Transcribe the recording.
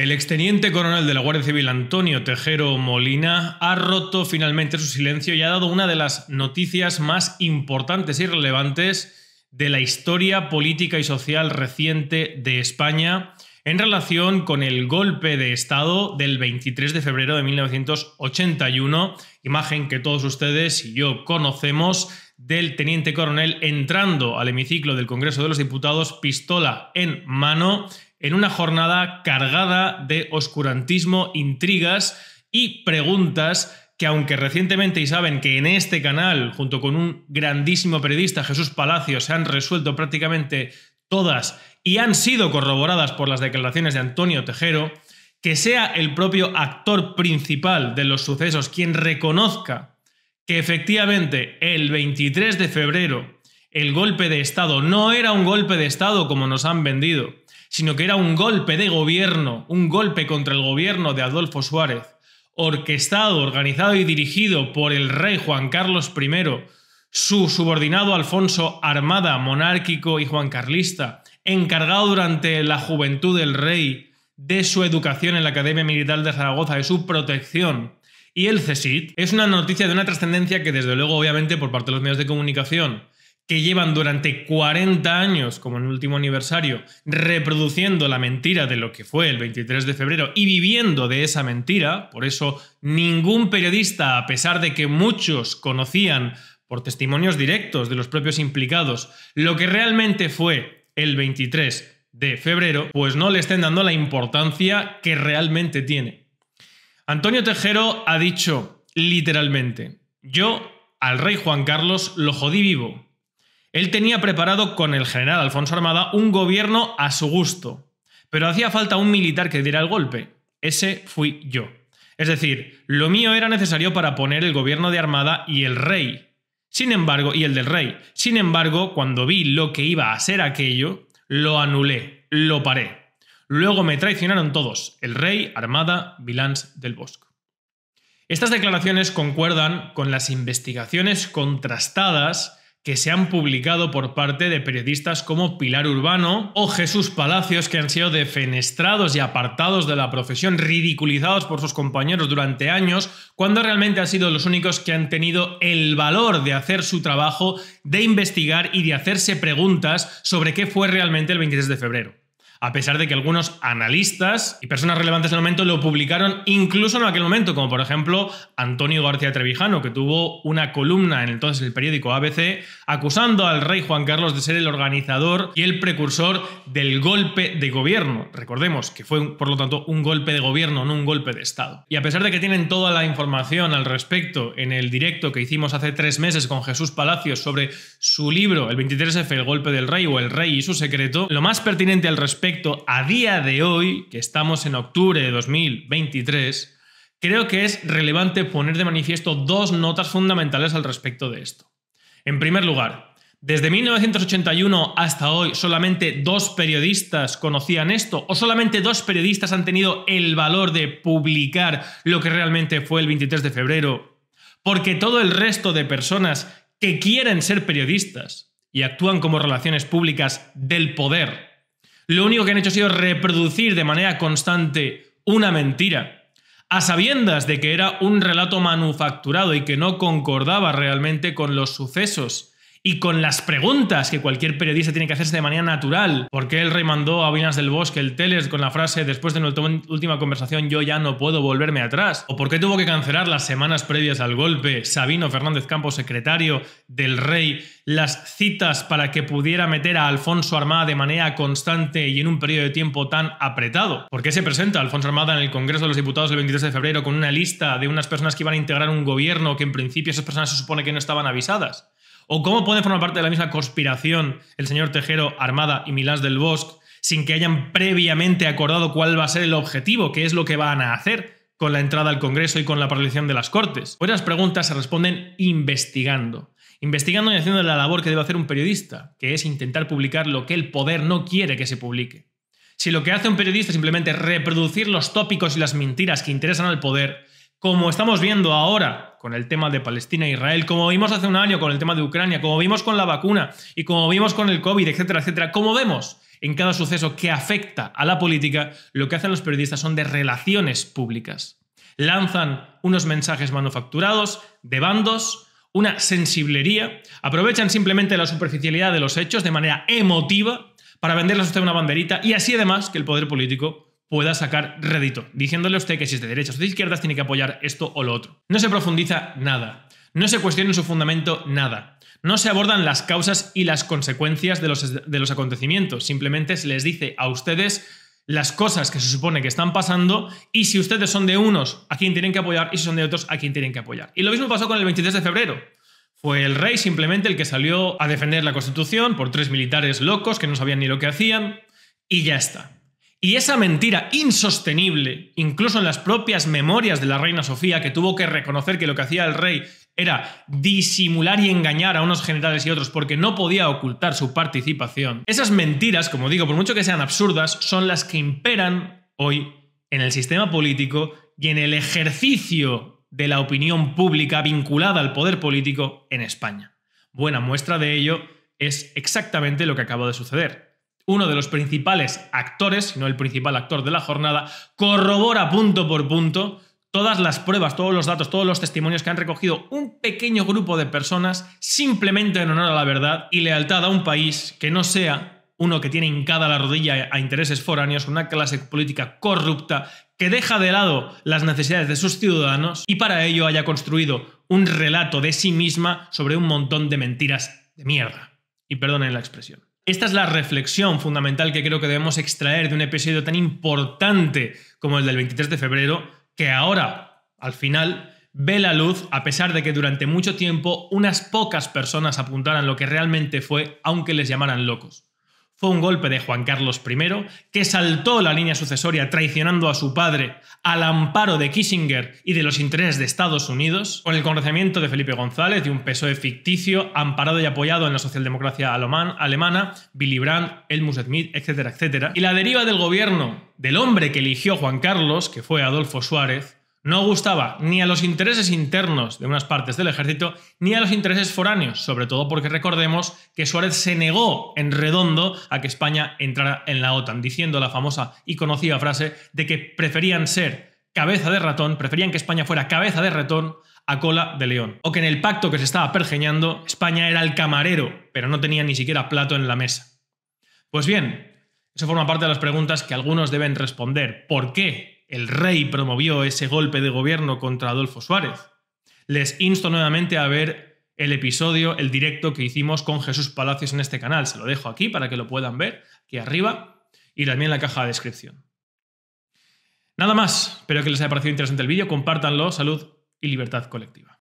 El exteniente coronel de la Guardia Civil Antonio Tejero Molina ha roto finalmente su silencio y ha dado una de las noticias más importantes y relevantes de la historia política y social reciente de España en relación con el golpe de Estado del 23 de febrero de 1981, imagen que todos ustedes y yo conocemos del teniente coronel entrando al hemiciclo del Congreso de los Diputados, pistola en mano, en una jornada cargada de oscurantismo, intrigas y preguntas que aunque recientemente y saben que en este canal, junto con un grandísimo periodista, Jesús Palacio se han resuelto prácticamente todas y han sido corroboradas por las declaraciones de Antonio Tejero, que sea el propio actor principal de los sucesos quien reconozca que efectivamente el 23 de febrero el golpe de Estado no era un golpe de Estado como nos han vendido, sino que era un golpe de gobierno, un golpe contra el gobierno de Adolfo Suárez, orquestado, organizado y dirigido por el rey Juan Carlos I, su subordinado Alfonso Armada, monárquico y juancarlista, encargado durante la juventud del rey de su educación en la Academia Militar de Zaragoza, de su protección. Y el cesit es una noticia de una trascendencia que desde luego obviamente por parte de los medios de comunicación que llevan durante 40 años, como en el último aniversario, reproduciendo la mentira de lo que fue el 23 de febrero y viviendo de esa mentira. Por eso ningún periodista, a pesar de que muchos conocían por testimonios directos de los propios implicados lo que realmente fue el 23 de febrero, pues no le estén dando la importancia que realmente tiene. Antonio Tejero ha dicho literalmente, yo al rey Juan Carlos lo jodí vivo, él tenía preparado con el general Alfonso Armada un gobierno a su gusto, pero hacía falta un militar que diera el golpe. Ese fui yo. Es decir, lo mío era necesario para poner el gobierno de Armada y el rey. Sin embargo, y el del rey. Sin embargo, cuando vi lo que iba a ser aquello, lo anulé, lo paré. Luego me traicionaron todos, el rey, Armada, Vilans del Bosque. Estas declaraciones concuerdan con las investigaciones contrastadas que se han publicado por parte de periodistas como Pilar Urbano o Jesús Palacios, que han sido defenestrados y apartados de la profesión, ridiculizados por sus compañeros durante años, cuando realmente han sido los únicos que han tenido el valor de hacer su trabajo, de investigar y de hacerse preguntas sobre qué fue realmente el 23 de febrero a pesar de que algunos analistas y personas relevantes del momento lo publicaron incluso en aquel momento, como por ejemplo Antonio García Trevijano, que tuvo una columna en entonces el periódico ABC acusando al rey Juan Carlos de ser el organizador y el precursor del golpe de gobierno. Recordemos que fue, por lo tanto, un golpe de gobierno, no un golpe de Estado. Y a pesar de que tienen toda la información al respecto en el directo que hicimos hace tres meses con Jesús Palacios sobre su libro, el 23F, el golpe del rey o el rey y su secreto, lo más pertinente al respecto a día de hoy, que estamos en octubre de 2023, creo que es relevante poner de manifiesto dos notas fundamentales al respecto de esto. En primer lugar, desde 1981 hasta hoy solamente dos periodistas conocían esto, o solamente dos periodistas han tenido el valor de publicar lo que realmente fue el 23 de febrero, porque todo el resto de personas que quieren ser periodistas y actúan como relaciones públicas del poder, lo único que han hecho ha sido reproducir de manera constante una mentira, a sabiendas de que era un relato manufacturado y que no concordaba realmente con los sucesos y con las preguntas que cualquier periodista tiene que hacerse de manera natural. ¿Por qué el rey mandó a Vinas del Bosque el Teles con la frase después de nuestra última conversación yo ya no puedo volverme atrás? ¿O por qué tuvo que cancelar las semanas previas al golpe Sabino Fernández Campos, secretario del rey, las citas para que pudiera meter a Alfonso Armada de manera constante y en un periodo de tiempo tan apretado? ¿Por qué se presenta Alfonso Armada en el Congreso de los Diputados el 23 de febrero con una lista de unas personas que iban a integrar un gobierno que en principio esas personas se supone que no estaban avisadas? ¿O cómo puede formar parte de la misma conspiración el señor Tejero, Armada y Milán del Bosque sin que hayan previamente acordado cuál va a ser el objetivo, qué es lo que van a hacer con la entrada al Congreso y con la paralización de las Cortes? Pues las preguntas se responden investigando. Investigando y haciendo la labor que debe hacer un periodista, que es intentar publicar lo que el poder no quiere que se publique. Si lo que hace un periodista es simplemente reproducir los tópicos y las mentiras que interesan al poder, como estamos viendo ahora con el tema de Palestina e Israel, como vimos hace un año con el tema de Ucrania, como vimos con la vacuna y como vimos con el COVID, etcétera, etcétera, como vemos en cada suceso que afecta a la política, lo que hacen los periodistas son de relaciones públicas. Lanzan unos mensajes manufacturados de bandos, una sensiblería, aprovechan simplemente la superficialidad de los hechos de manera emotiva para venderles a usted una banderita y así además que el poder político pueda sacar rédito, diciéndole a usted que si es de derechas o de izquierdas tiene que apoyar esto o lo otro. No se profundiza nada, no se cuestiona su fundamento nada, no se abordan las causas y las consecuencias de los, de los acontecimientos, simplemente se les dice a ustedes las cosas que se supone que están pasando y si ustedes son de unos, a quién tienen que apoyar y si son de otros, a quién tienen que apoyar. Y lo mismo pasó con el 23 de febrero. Fue el rey simplemente el que salió a defender la Constitución por tres militares locos que no sabían ni lo que hacían y ya está. Y esa mentira insostenible, incluso en las propias memorias de la reina Sofía, que tuvo que reconocer que lo que hacía el rey era disimular y engañar a unos generales y otros porque no podía ocultar su participación. Esas mentiras, como digo, por mucho que sean absurdas, son las que imperan hoy en el sistema político y en el ejercicio de la opinión pública vinculada al poder político en España. Buena muestra de ello es exactamente lo que acaba de suceder uno de los principales actores, si no el principal actor de la jornada, corrobora punto por punto todas las pruebas, todos los datos, todos los testimonios que han recogido un pequeño grupo de personas simplemente en honor a la verdad y lealtad a un país que no sea uno que tiene hincada la rodilla a intereses foráneos, una clase política corrupta que deja de lado las necesidades de sus ciudadanos y para ello haya construido un relato de sí misma sobre un montón de mentiras de mierda. Y perdonen la expresión. Esta es la reflexión fundamental que creo que debemos extraer de un episodio tan importante como el del 23 de febrero, que ahora, al final, ve la luz a pesar de que durante mucho tiempo unas pocas personas apuntaran lo que realmente fue, aunque les llamaran locos fue un golpe de Juan Carlos I, que saltó la línea sucesoria traicionando a su padre al amparo de Kissinger y de los intereses de Estados Unidos, con el conocimiento de Felipe González, de un PSOE ficticio, amparado y apoyado en la socialdemocracia alemana, Billy Brandt, Helmut Schmidt, etcétera, etcétera. Y la deriva del gobierno del hombre que eligió Juan Carlos, que fue Adolfo Suárez, no gustaba ni a los intereses internos de unas partes del ejército, ni a los intereses foráneos, sobre todo porque recordemos que Suárez se negó en redondo a que España entrara en la OTAN, diciendo la famosa y conocida frase de que preferían ser cabeza de ratón, preferían que España fuera cabeza de ratón a cola de león. O que en el pacto que se estaba pergeñando, España era el camarero, pero no tenía ni siquiera plato en la mesa. Pues bien, eso forma parte de las preguntas que algunos deben responder. ¿Por qué el rey promovió ese golpe de gobierno contra Adolfo Suárez. Les insto nuevamente a ver el episodio, el directo que hicimos con Jesús Palacios en este canal. Se lo dejo aquí para que lo puedan ver, aquí arriba, y también en la caja de descripción. Nada más, espero que les haya parecido interesante el vídeo, compártanlo, salud y libertad colectiva.